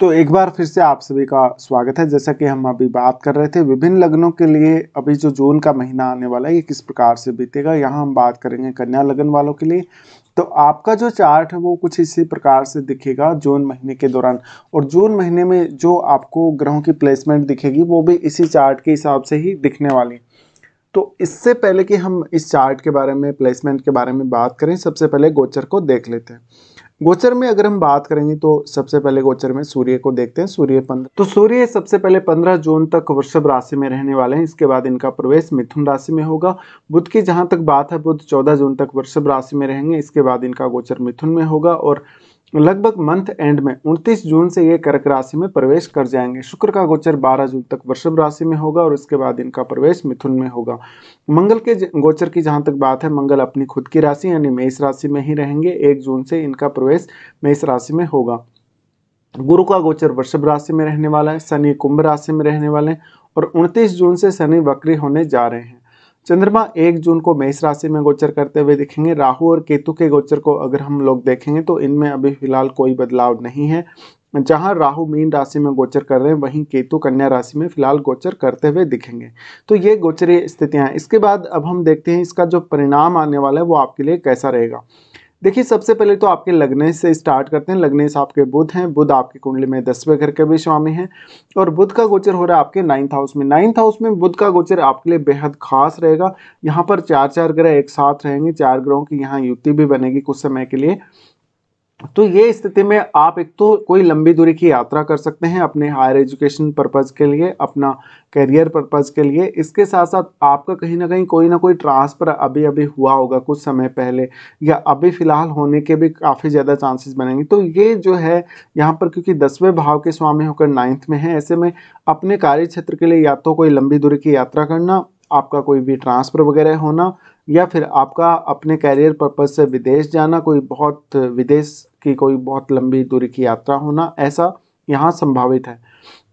तो एक बार फिर से आप सभी का स्वागत है जैसा कि हम अभी बात कर रहे थे विभिन्न लग्नों के लिए अभी जो जून का महीना आने वाला है ये किस प्रकार से बीतेगा यहाँ हम बात करेंगे कन्या लगन वालों के लिए तो आपका जो चार्ट है वो कुछ इसी प्रकार से दिखेगा जून महीने के दौरान और जून महीने में जो आपको ग्रहों की प्लेसमेंट दिखेगी वो भी इसी चार्ट के हिसाब से ही दिखने वाली तो इससे पहले कि हम इस चार्ट के बारे में प्लेसमेंट के बारे में बात करें सबसे पहले गोचर को देख लेते हैं गोचर में अगर हम बात करेंगे तो सबसे पहले गोचर में सूर्य को देखते हैं सूर्य पंद्रह तो सूर्य सबसे पहले पंद्रह जून तक वृषभ राशि में रहने वाले हैं इसके बाद इनका प्रवेश मिथुन राशि में होगा बुध की जहां तक बात है बुध चौदह जून तक वृषभ राशि में रहेंगे इसके बाद इनका गोचर मिथुन में होगा और लगभग मंथ एंड में 29 जून से ये कर्क राशि में प्रवेश कर जाएंगे शुक्र का गोचर 12 जून तक वृषभ राशि में होगा और उसके बाद इनका प्रवेश मिथुन में होगा मंगल के गोचर की जहां तक बात है मंगल अपनी खुद की राशि यानी मेष राशि में ही रहेंगे एक जून से इनका प्रवेश मेष राशि में होगा गुरु का गोचर वृषभ राशि में रहने वाला है शनि कुंभ राशि में रहने वाले हैं और उनतीस जून से शनि वक्री होने जा रहे हैं चंद्रमा एक जून को मेष राशि में गोचर करते हुए दिखेंगे राहु और केतु के गोचर को अगर हम लोग देखेंगे तो इनमें अभी फिलहाल कोई बदलाव नहीं है जहां राहु मीन राशि में गोचर कर रहे हैं वहीं केतु कन्या राशि में फिलहाल गोचर करते हुए दिखेंगे तो ये गोचरीय स्थितियां हैं इसके बाद अब हम देखते हैं इसका जो परिणाम आने वाला है वो आपके लिए कैसा रहेगा देखिए सबसे पहले तो आपके लगने से स्टार्ट करते हैं लगने से आपके बुध हैं बुध आपके कुंडली में दसवें घर के भी स्वामी हैं और बुध का गोचर हो रहा है आपके नाइन्थ हाउस में नाइन्थ हाउस में बुध का गोचर आपके लिए बेहद खास रहेगा यहाँ पर चार चार ग्रह एक साथ रहेंगे चार ग्रहों की यहाँ युति भी बनेगी कुछ समय के लिए तो ये स्थिति में आप एक तो कोई लंबी दूरी की यात्रा कर सकते हैं अपने हायर एजुकेशन पर्पज़ के लिए अपना करियर पर्पज़ के लिए इसके साथ साथ आपका कहीं ना कहीं कोई ना कोई ट्रांसफ़र अभी अभी हुआ होगा कुछ समय पहले या अभी फ़िलहाल होने के भी काफ़ी ज़्यादा चांसेस बनेंगे तो ये जो है यहाँ पर क्योंकि दसवें भाव के स्वामी होकर नाइन्थ में है ऐसे में अपने कार्य क्षेत्र के लिए या तो कोई लंबी दूरी की यात्रा करना आपका कोई भी ट्रांसफ़र वगैरह होना या फिर आपका अपने कैरियर पर्पज से विदेश जाना कोई बहुत विदेश की कोई बहुत लंबी दूरी की यात्रा होना ऐसा यहाँ संभावित है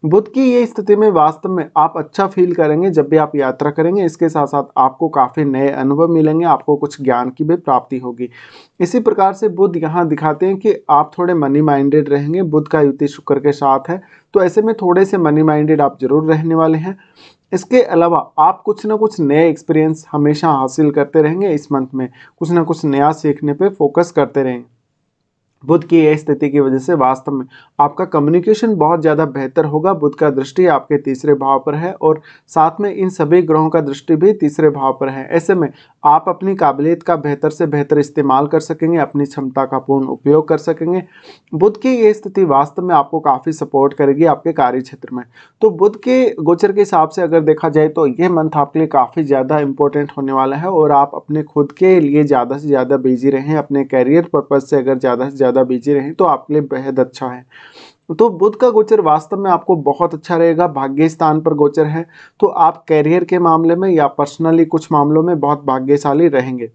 बुद्ध की ये स्थिति में वास्तव में आप अच्छा फील करेंगे जब भी आप यात्रा करेंगे इसके साथ साथ आपको काफ़ी नए अनुभव मिलेंगे आपको कुछ ज्ञान की भी प्राप्ति होगी इसी प्रकार से बुद्ध यहाँ दिखाते हैं कि आप थोड़े मनी माइंडेड रहेंगे बुद्ध का युति शुक्र के साथ है तो ऐसे में थोड़े से मनी माइंडेड आप जरूर रहने वाले हैं इसके अलावा आप कुछ ना कुछ नए एक्सपीरियंस हमेशा हासिल करते रहेंगे इस मंथ में कुछ ना कुछ नया सीखने पे फोकस करते रहेंगे बुद्ध की यह स्थिति की वजह से वास्तव में आपका कम्युनिकेशन बहुत ज़्यादा बेहतर होगा बुद्ध का दृष्टि आपके तीसरे भाव पर है और साथ में इन सभी ग्रहों का दृष्टि भी तीसरे भाव पर है ऐसे में आप अपनी काबिलियत का बेहतर से बेहतर इस्तेमाल कर सकेंगे अपनी क्षमता का पूर्ण उपयोग कर सकेंगे बुद्ध की ये स्थिति वास्तव में आपको काफ़ी सपोर्ट करेगी आपके कार्य क्षेत्र में तो बुद्ध के गोचर के हिसाब से अगर देखा जाए तो ये मंथ आपके लिए काफ़ी ज़्यादा इंपॉर्टेंट होने वाला है और आप अपने खुद के लिए ज़्यादा से ज़्यादा बिजी रहें अपने कैरियर पर्पज़ से अगर ज़्यादा से ज़्यादा बिजी रहें तो आपके लिए बेहद अच्छा है तो बुध का गोचर वास्तव में आपको बहुत अच्छा रहेगा भाग्य स्थान पर गोचर है तो आप कैरियर के मामले में या पर्सनली कुछ मामलों में बहुत भाग्यशाली रहेंगे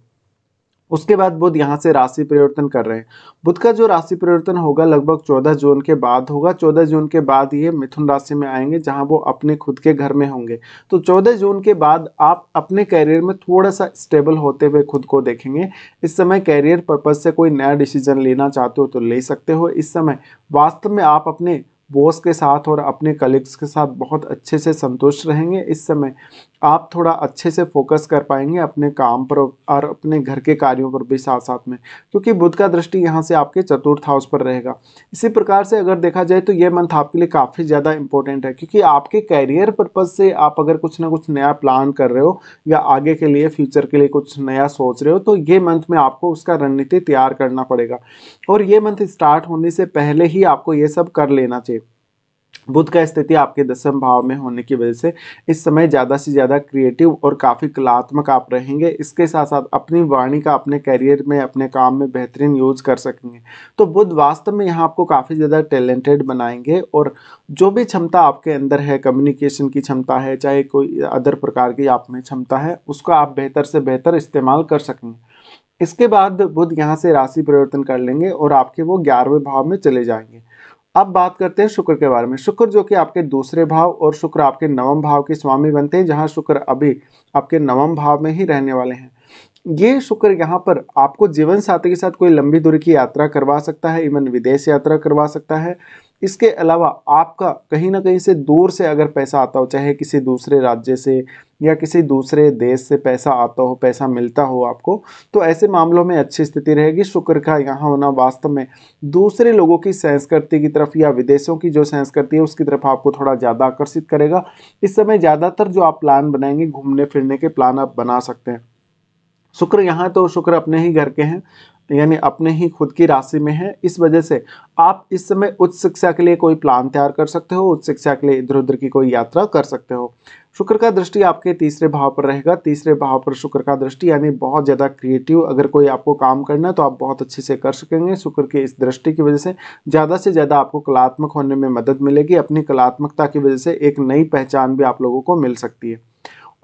उसके बाद बुध यहाँ से राशि परिवर्तन कर रहे हैं बुध का जो राशि परिवर्तन होगा लगभग 14 जून के बाद होगा 14 जून के बाद ये मिथुन राशि में आएंगे जहाँ वो अपने खुद के घर में होंगे तो 14 जून के बाद आप अपने कैरियर में थोड़ा सा स्टेबल होते हुए खुद को देखेंगे इस समय कैरियर पर्पज से कोई नया डिसीजन लेना चाहते हो तो ले सकते हो इस समय वास्तव में आप अपने बॉस के साथ और अपने कलीग्स के साथ बहुत अच्छे से संतुष्ट रहेंगे इस समय आप थोड़ा अच्छे से फोकस कर पाएंगे अपने काम पर और अपने घर के कार्यों पर भी साथ साथ में क्योंकि बुद्ध का दृष्टि यहाँ से आपके चतुर्थ हाउस पर रहेगा इसी प्रकार से अगर देखा जाए तो ये मंथ आपके लिए काफ़ी ज़्यादा इंपॉर्टेंट है क्योंकि आपके कैरियर पर्पज़ से आप अगर कुछ ना कुछ नया प्लान कर रहे हो या आगे के लिए फ्यूचर के लिए कुछ नया सोच रहे हो तो ये मंथ में आपको उसका रणनीति तैयार करना पड़ेगा और ये मंथ स्टार्ट होने से पहले ही आपको ये सब कर लेना चाहिए बुद्ध का स्थिति आपके दसम भाव में होने की वजह से इस समय ज़्यादा से ज़्यादा क्रिएटिव और काफ़ी कलात्मक आप रहेंगे इसके साथ साथ अपनी वाणी का अपने करियर में अपने काम में बेहतरीन यूज कर सकेंगे तो बुद्ध वास्तव में यहाँ आपको काफ़ी ज़्यादा टैलेंटेड बनाएंगे और जो भी क्षमता आपके अंदर है कम्युनिकेशन की क्षमता है चाहे कोई अदर प्रकार की आप में क्षमता है उसका आप बेहतर से बेहतर इस्तेमाल कर सकेंगे इसके बाद बुध यहाँ से राशि परिवर्तन कर लेंगे और आपके वो ग्यारहवें भाव में चले जाएंगे अब बात करते हैं शुक्र के बारे में शुक्र जो कि आपके दूसरे भाव और शुक्र आपके नवम भाव के स्वामी बनते हैं जहां शुक्र अभी आपके नवम भाव में ही रहने वाले हैं ये शुक्र यहाँ पर आपको जीवन साथी के साथ कोई लंबी दूरी की यात्रा करवा सकता है इवन विदेश यात्रा करवा सकता है इसके अलावा आपका कहीं ना कहीं से दूर से अगर पैसा आता हो चाहे किसी दूसरे राज्य से या किसी दूसरे देश से पैसा आता हो पैसा मिलता हो आपको तो ऐसे मामलों में अच्छी स्थिति रहेगी शुक्र का यहाँ होना वास्तव में दूसरे लोगों की संस्कृति की तरफ या विदेशों की जो संस्कृति है उसकी तरफ आपको थोड़ा ज़्यादा आकर्षित करेगा इस समय ज़्यादातर जो आप प्लान बनाएंगे घूमने फिरने के प्लान आप बना सकते हैं शुक्र यहाँ तो शुक्र अपने ही घर के हैं यानी अपने ही खुद की राशि में है इस वजह से आप इस समय उच्च शिक्षा के लिए कोई प्लान तैयार कर सकते हो उच्च शिक्षा के लिए इधर उधर की कोई यात्रा कर सकते हो शुक्र का दृष्टि आपके तीसरे भाव पर रहेगा तीसरे भाव पर शुक्र का दृष्टि यानी बहुत ज़्यादा क्रिएटिव अगर कोई आपको काम करना है तो आप बहुत अच्छे से कर सकेंगे शुक्र के इस दृष्टि की वजह से ज़्यादा से ज़्यादा आपको कलात्मक होने में मदद मिलेगी अपनी कलात्मकता की वजह से एक नई पहचान भी आप लोगों को मिल सकती है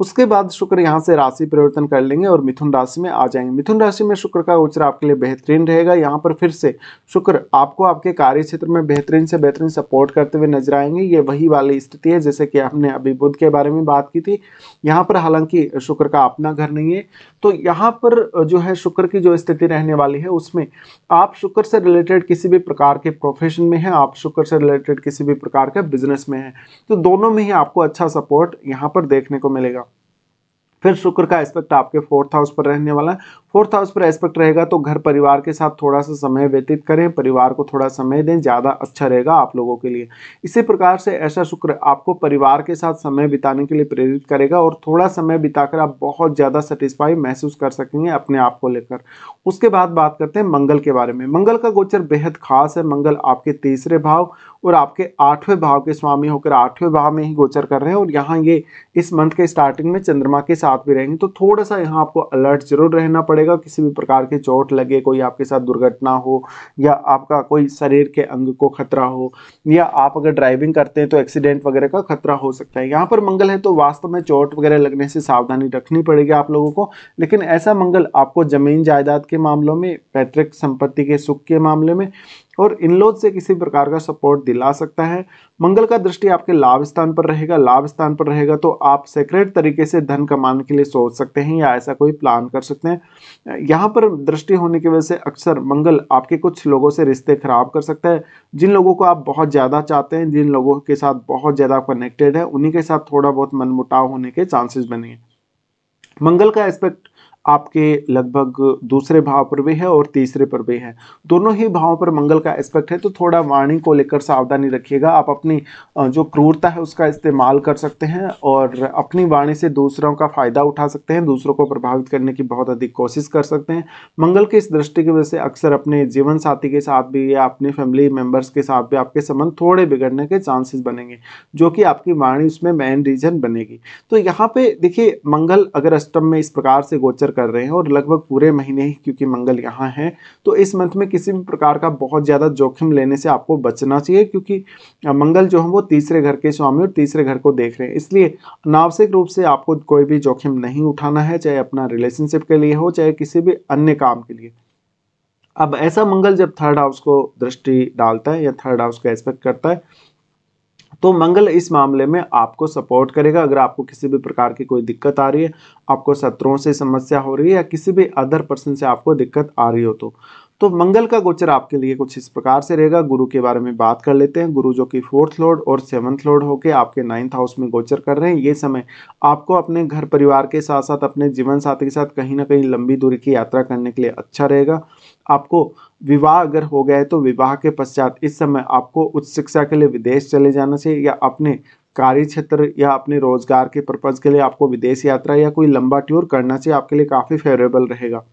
उसके बाद शुक्र यहाँ से राशि परिवर्तन कर लेंगे और मिथुन राशि में आ जाएंगे मिथुन राशि में शुक्र का गोचर आपके लिए बेहतरीन रहेगा यहाँ पर फिर से शुक्र आपको आपके कार्य क्षेत्र में बेहतरीन से बेहतरीन सपोर्ट करते हुए नजर आएंगे ये वही वाली स्थिति है जैसे कि हमने अभी बुद्ध के बारे में बात की थी यहाँ पर हालांकि शुक्र का अपना घर नहीं है तो यहाँ पर जो है शुक्र की जो स्थिति रहने वाली है उसमें आप शुक्र से रिलेटेड किसी भी प्रकार के प्रोफेशन में हैं आप शुक्र से रिलेटेड किसी भी प्रकार के बिजनेस में हैं तो दोनों में ही आपको अच्छा सपोर्ट यहाँ पर देखने को मिलेगा फिर शुक्र का एस्पेक्ट आपके फोर्थ हाउस पर रहने वाला है फोर्थ हाउस पर एस्पेक्ट रहेगा तो घर परिवार के साथ थोड़ा सा समय व्यतीत करें परिवार को थोड़ा समय दें ज़्यादा अच्छा रहेगा आप लोगों के लिए इसी प्रकार से ऐसा शुक्र आपको परिवार के साथ समय बिताने के लिए प्रेरित करेगा और थोड़ा समय बिताकर आप बहुत ज़्यादा सेटिस्फाई महसूस कर सकेंगे अपने आप को लेकर उसके बाद बात करते हैं मंगल के बारे में मंगल का गोचर बेहद खास है मंगल आपके तीसरे भाव और आपके आठवें भाव के स्वामी होकर आठवें भाव में ही गोचर कर रहे हैं और यहाँ ये इस मंथ के स्टार्टिंग में चंद्रमा के साथ भी रहेंगे तो थोड़ा सा यहाँ आपको अलर्ट जरूर रहना पड़ेगा पड़ेगा किसी भी प्रकार के चोट लगे कोई आपके साथ दुर्घटना हो या आपका कोई शरीर के अंग को खतरा हो या आप अगर ड्राइविंग करते हैं तो एक्सीडेंट वगैरह का खतरा हो सकता है यहाँ पर मंगल है तो वास्तव में चोट वगैरह लगने से सावधानी रखनी पड़ेगी आप लोगों को लेकिन ऐसा मंगल आपको जमीन जायदाद के मामलों में पैतृक संपत्ति के सुख के मामले में और इन लोज से किसी प्रकार का सपोर्ट दिला सकता है मंगल का दृष्टि आपके लाभ स्थान पर रहेगा लाभ स्थान पर रहेगा तो आप सेक्रेट तरीके से धन कमाने के लिए सोच सकते हैं या ऐसा कोई प्लान कर सकते हैं यहाँ पर दृष्टि होने की वजह से अक्सर मंगल आपके कुछ लोगों से रिश्ते खराब कर सकता है जिन लोगों को आप बहुत ज़्यादा चाहते हैं जिन लोगों के साथ बहुत ज़्यादा कनेक्टेड है उन्हीं के साथ थोड़ा बहुत मनमुटाव होने के चांसेस बनेंगे मंगल का एस्पेक्ट आपके लगभग दूसरे भाव पर भी है और तीसरे पर भी है दोनों ही भावों पर मंगल का एस्पेक्ट है तो थोड़ा वाणी को लेकर सावधानी रखिएगा आप अपनी जो क्रूरता है उसका इस्तेमाल कर सकते हैं और अपनी वाणी से दूसरों का फायदा उठा सकते हैं दूसरों को प्रभावित करने की बहुत अधिक कोशिश कर सकते हैं मंगल के इस दृष्टि की वजह से अक्सर अपने जीवन साथी के साथ भी या अपने फैमिली मेम्बर्स के साथ भी आपके संबंध थोड़े बिगड़ने के चांसेस बनेंगे जो कि आपकी वाणी उसमें मेन रीजन बनेगी तो यहाँ पे देखिए मंगल अगर अष्टम में इस प्रकार से गोचर कर रहे हैं और लगभग पूरे महीने ही क्योंकि मंगल यहाँ है तो इस मंथ में किसी भी प्रकार का बहुत ज़्यादा जोखिम लेने से आपको बचना चाहिए क्योंकि मंगल जो है वो तीसरे घर के स्वामी और तीसरे घर को देख रहे हैं इसलिए अनावश्यक रूप से आपको कोई भी जोखिम नहीं उठाना है चाहे अपना रिलेशनशिप के लिए हो चाहे किसी भी अन्य काम के लिए अब ऐसा मंगल जब थर्ड हाउस को दृष्टि डालता है या थर्ड हाउस को एक्सपेक्ट करता है तो मंगल इस मामले में आपको सपोर्ट करेगा अगर आपको किसी भी प्रकार की कोई दिक्कत आ रही है आपको शत्रुओं से समस्या हो रही है या किसी भी अदर पर्सन से आपको दिक्कत आ रही हो तो तो मंगल का गोचर आपके लिए कुछ इस प्रकार से रहेगा गुरु के बारे में बात कर लेते हैं गुरु जो कि फोर्थ लॉर्ड और सेवंथ लॉर्ड होकर आपके नाइन्थ हाउस में गोचर कर रहे हैं ये समय आपको अपने घर परिवार के साथ साथ अपने जीवन साथी के साथ कहीं ना कहीं लंबी दूरी की यात्रा करने के लिए अच्छा रहेगा आपको विवाह अगर हो गया है तो विवाह के पश्चात इस समय आपको उच्च शिक्षा के लिए विदेश चले जाना चाहिए या अपने कार्य क्षेत्र या अपने रोजगार के पर्पज़ के लिए आपको विदेश यात्रा या कोई लंबा टूर करना चाहिए आपके लिए काफ़ी फेवरेबल रहेगा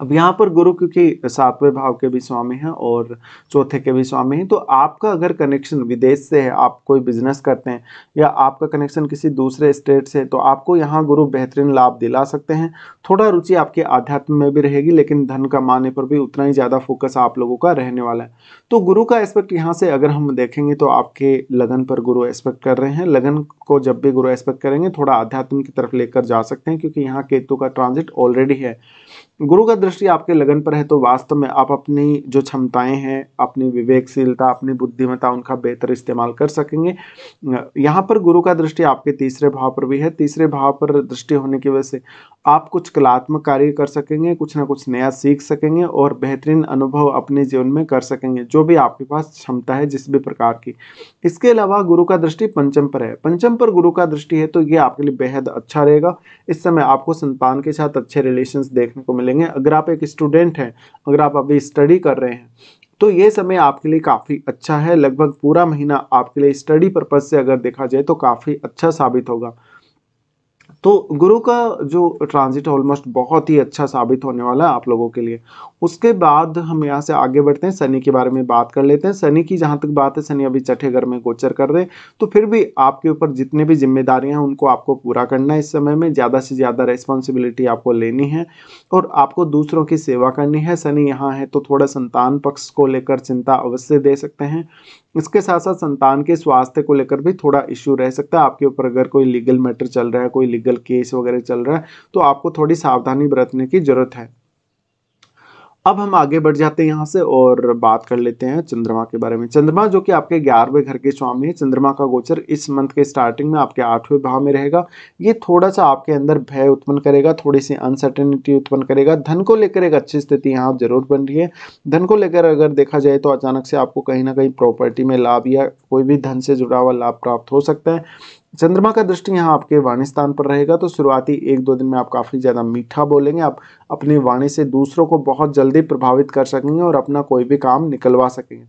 अब यहाँ पर गुरु क्योंकि सातवें भाव के भी स्वामी हैं और चौथे के भी स्वामी हैं तो आपका अगर कनेक्शन विदेश से है आप कोई बिजनेस करते हैं या आपका कनेक्शन किसी दूसरे स्टेट से है तो आपको यहाँ गुरु बेहतरीन लाभ दिला सकते हैं थोड़ा रुचि आपके आध्यात्म में भी रहेगी लेकिन धन कमाने पर भी उतना ही ज़्यादा फोकस आप लोगों का रहने वाला है तो गुरु का एस्पेक्ट यहाँ से अगर हम देखेंगे तो आपके लगन पर गुरु एस्पेक्ट कर रहे हैं लगन को जब भी गुरु एस्पेक्ट करेंगे थोड़ा आध्यात्म की तरफ लेकर जा सकते हैं क्योंकि यहाँ केतु का ट्रांजिट ऑलरेडी है गुरु का दृष्टि आपके लगन पर है तो वास्तव में आप अपनी जो क्षमताएं हैं अपनी विवेकशीलता अपनी बुद्धिमता उनका बेहतर इस्तेमाल कर सकेंगे यहाँ पर गुरु का दृष्टि आपके तीसरे भाव पर भी है तीसरे भाव पर दृष्टि होने की वजह से आप कुछ कलात्मक कार्य कर सकेंगे कुछ ना कुछ नया सीख सकेंगे और बेहतरीन अनुभव अपने जीवन में कर सकेंगे जो भी आपके पास क्षमता है जिस भी प्रकार की इसके अलावा गुरु का दृष्टि पंचम पर है पंचम पर गुरु का दृष्टि है तो ये आपके लिए बेहद अच्छा रहेगा इस समय आपको संतान के साथ अच्छे रिलेशन देखने को मिले लेंगे अगर आप एक स्टूडेंट हैं अगर आप अभी स्टडी कर रहे हैं तो ये समय आपके लिए काफ़ी अच्छा है लगभग पूरा महीना आपके लिए स्टडी पर्पज़ से अगर देखा जाए तो काफ़ी अच्छा साबित होगा तो गुरु का जो ट्रांजिट ऑलमोस्ट बहुत ही अच्छा साबित होने वाला है आप लोगों के लिए उसके बाद हम यहाँ से आगे बढ़ते हैं शनि के बारे में बात कर लेते हैं शनि की जहाँ तक बात है शनि अभी चठे घर में गोचर कर रहे हैं तो फिर भी आपके ऊपर जितने भी जिम्मेदारियाँ हैं उनको आपको पूरा करना है इस समय में ज़्यादा से ज़्यादा रेस्पॉन्सिबिलिटी आपको लेनी है और आपको दूसरों की सेवा करनी है शनि यहाँ है तो थोड़ा संतान पक्ष को लेकर चिंता अवश्य दे सकते हैं इसके साथ साथ संतान के स्वास्थ्य को लेकर भी थोड़ा इश्यू रह सकता है आपके ऊपर अगर कोई लीगल मैटर चल रहा है कोई लीगल केस वगैरह चल रहा है तो आपको थोड़ी सावधानी बरतने की ज़रूरत है अब हम आगे बढ़ जाते हैं यहाँ से और बात कर लेते हैं चंद्रमा के बारे में चंद्रमा जो कि आपके ग्यारहवें घर के स्वामी है चंद्रमा का गोचर इस मंथ के स्टार्टिंग में आपके आठवें भाव में रहेगा ये थोड़ा सा आपके अंदर भय उत्पन्न करेगा थोड़ी सी अनसर्टेनिटी उत्पन्न करेगा धन को लेकर एक अच्छी स्थिति यहाँ जरूर बन रही है धन को लेकर अगर देखा जाए तो अचानक से आपको कहीं ना कहीं प्रॉपर्टी में लाभ या कोई भी धन से जुड़ा हुआ लाभ प्राप्त हो सकता है चंद्रमा का दृष्टि यहाँ आपके वाणी स्थान पर रहेगा तो शुरुआती एक दो दिन में आप काफ़ी ज़्यादा मीठा बोलेंगे आप अपनी वाणी से दूसरों को बहुत जल्दी प्रभावित कर सकेंगे और अपना कोई भी काम निकलवा सकेंगे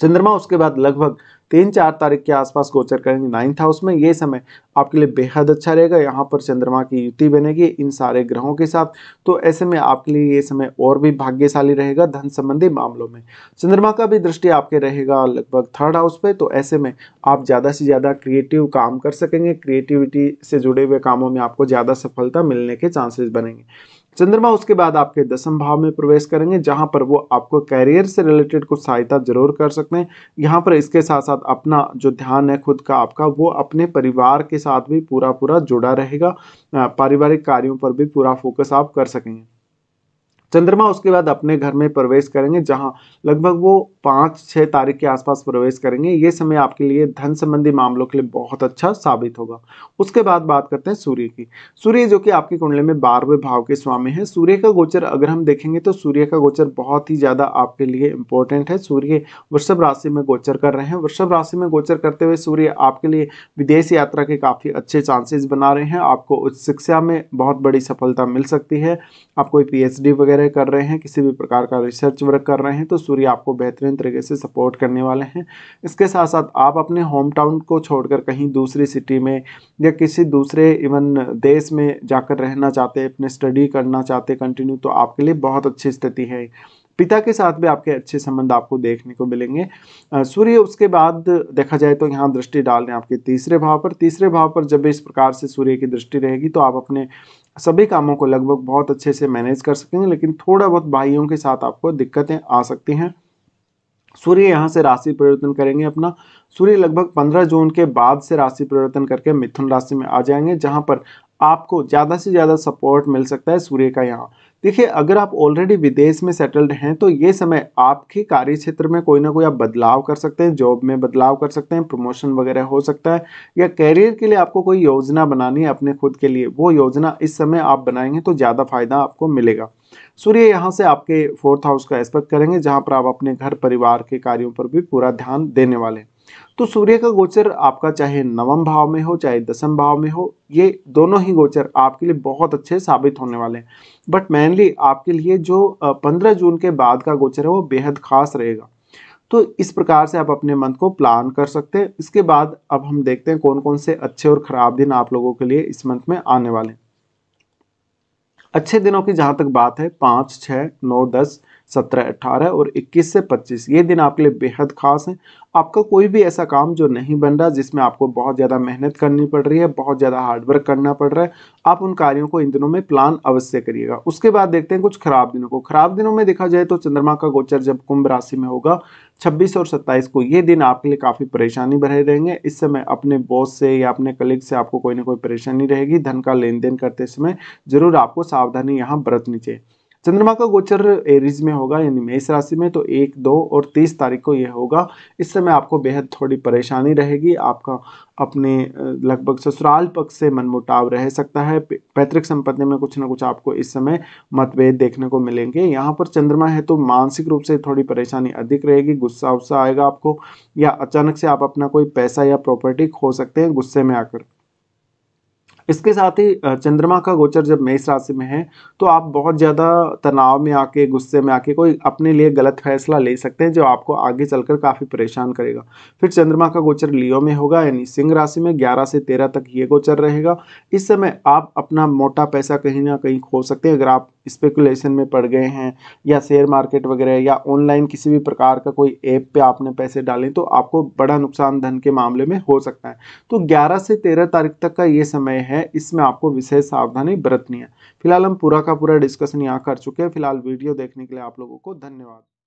चंद्रमा उसके बाद लगभग तीन चार तारीख के आसपास गोचर करेंगे नाइन्थ हाउस में ये समय आपके लिए बेहद अच्छा रहेगा यहाँ पर चंद्रमा की युति बनेगी इन सारे ग्रहों के साथ तो ऐसे में आपके लिए ये समय और भी भाग्यशाली रहेगा धन संबंधी मामलों में चंद्रमा का भी दृष्टि आपके रहेगा लगभग थर्ड हाउस पे तो ऐसे में आप ज़्यादा से ज़्यादा क्रिएटिव काम कर सकेंगे क्रिएटिविटी से जुड़े हुए कामों में आपको ज़्यादा सफलता मिलने के चांसेज बनेंगे चंद्रमा उसके बाद आपके दसम भाव में प्रवेश करेंगे जहां पर वो आपको कैरियर से रिलेटेड कुछ सहायता जरूर कर सकते हैं यहाँ पर इसके साथ साथ अपना जो ध्यान है खुद का आपका वो अपने परिवार के साथ भी पूरा पूरा जुड़ा रहेगा पारिवारिक कार्यों पर भी पूरा फोकस आप कर सकेंगे चंद्रमा उसके बाद अपने घर में प्रवेश करेंगे जहां लगभग वो पाँच छः तारीख के आसपास प्रवेश करेंगे ये समय आपके लिए धन संबंधी मामलों के लिए बहुत अच्छा साबित होगा उसके बाद बात करते हैं सूर्य की सूर्य जो कि आपकी कुंडली में बारहवें भाव के स्वामी हैं सूर्य का गोचर अगर हम देखेंगे तो सूर्य का गोचर बहुत ही ज़्यादा आपके लिए इम्पोर्टेंट है सूर्य वृषभ राशि में गोचर कर रहे हैं वृषभ राशि में गोचर करते हुए सूर्य आपके लिए विदेश यात्रा के काफ़ी अच्छे चांसेज बना रहे हैं आपको उच्च शिक्षा में बहुत बड़ी सफलता मिल सकती है आप कोई पी वगैरह वगैरह कर रहे हैं किसी भी प्रकार का रिसर्च वर्क कर रहे हैं तो सूर्य आपको बेहतरीन तरीके से सपोर्ट करने वाले हैं इसके साथ साथ आप अपने होम टाउन को छोड़कर कहीं दूसरी सिटी में या किसी दूसरे इवन देश में जाकर रहना चाहते हैं अपने स्टडी करना चाहते कंटिन्यू तो आपके लिए बहुत अच्छी स्थिति है पिता के साथ भी आपके अच्छे संबंध आपको देखने को मिलेंगे सूर्य उसके बाद देखा जाए तो यहाँ दृष्टि डाल रहे हैं आपके तीसरे भाव पर तीसरे भाव पर जब इस प्रकार से सूर्य की दृष्टि रहेगी तो आप अपने सभी कामों को लगभग बहुत अच्छे से मैनेज कर सकेंगे लेकिन थोड़ा बहुत भाइयों के साथ आपको दिक्कतें आ सकती हैं सूर्य यहाँ से राशि परिवर्तन करेंगे अपना सूर्य लगभग 15 जून के बाद से राशि परिवर्तन करके मिथुन राशि में आ जाएंगे जहाँ पर आपको ज़्यादा से ज़्यादा सपोर्ट मिल सकता है सूर्य का यहाँ देखिए अगर आप ऑलरेडी विदेश में सेटल्ड हैं तो ये समय आपके कार्य क्षेत्र में कोई ना कोई आप बदलाव कर सकते हैं जॉब में बदलाव कर सकते हैं प्रमोशन वगैरह हो सकता है या कैरियर के लिए आपको कोई योजना बनानी है अपने खुद के लिए वो योजना इस समय आप बनाएंगे तो ज़्यादा फायदा आपको मिलेगा सूर्य यहाँ से आपके फोर्थ हाउस का एस्पेक्ट करेंगे जहाँ पर आप अपने घर परिवार के कार्यों पर भी पूरा ध्यान देने वाले हैं तो सूर्य का गोचर आपका चाहे नवम भाव में हो चाहे दसम भाव में हो ये दोनों ही गोचर आपके लिए बहुत अच्छे साबित होने वाले हैं बट मेनली आपके लिए जो पंद्रह जून के बाद का गोचर है वो बेहद खास रहेगा तो इस प्रकार से आप अपने मंथ को प्लान कर सकते हैं इसके बाद अब हम देखते हैं कौन कौन से अच्छे और ख़राब दिन आप लोगों के लिए इस मंथ में आने वाले हैं अच्छे दिनों की जहाँ तक बात है पाँच छः नौ दस सत्रह अट्ठारह और इक्कीस से पच्चीस ये दिन आपके लिए बेहद खास हैं आपका कोई भी ऐसा काम जो नहीं बन रहा जिसमें आपको बहुत ज़्यादा मेहनत करनी पड़ रही है बहुत ज़्यादा हार्डवर्क करना पड़ रहा है आप उन कार्यों को इन दिनों में प्लान अवश्य करिएगा उसके बाद देखते हैं कुछ खराब दिनों को खराब दिनों में देखा जाए तो चंद्रमा का गोचर जब कुंभ राशि में होगा छब्बीस और सत्ताईस को ये दिन आपके लिए काफ़ी परेशानी भरे रहेंगे इस समय अपने बॉस से या अपने कलीग से आपको कोई ना कोई परेशानी रहेगी धन का लेन देन करते समय जरूर आपको सावधानी यहाँ बरतनी चाहिए चंद्रमा का गोचर एरीज में होगा यानी मेष राशि में तो एक दो और तीस तारीख को यह होगा इस समय आपको बेहद थोड़ी परेशानी रहेगी आपका अपने लगभग ससुराल पक्ष से मनमुटाव रह सकता है पैतृक संपत्ति में कुछ ना कुछ आपको इस समय मतभेद देखने को मिलेंगे यहाँ पर चंद्रमा है तो मानसिक रूप से थोड़ी परेशानी अधिक रहेगी गुस्सा उस्सा आएगा आपको या अचानक से आप अपना कोई पैसा या प्रॉपर्टी खो सकते हैं गुस्से में आकर इसके साथ ही चंद्रमा का गोचर जब मेष राशि में है तो आप बहुत ज़्यादा तनाव में आके गुस्से में आके कोई अपने लिए गलत फैसला ले सकते हैं जो आपको आगे चलकर काफ़ी परेशान करेगा फिर चंद्रमा का गोचर लियो में होगा यानी सिंह राशि में ग्यारह से तेरह तक ये गोचर रहेगा इस समय आप अपना मोटा पैसा कहीं ना कहीं खो सकते हैं अगर आप स्पेकुलेशन में पड़ गए हैं या शेयर मार्केट वगैरह या ऑनलाइन किसी भी प्रकार का कोई ऐप पे आपने पैसे डालें तो आपको बड़ा नुकसान धन के मामले में हो सकता है तो 11 से 13 तारीख तक का ये समय है इसमें आपको विशेष सावधानी बरतनी है फिलहाल हम पूरा का पूरा डिस्कशन यहाँ कर चुके हैं फिलहाल वीडियो देखने के लिए आप लोगों को धन्यवाद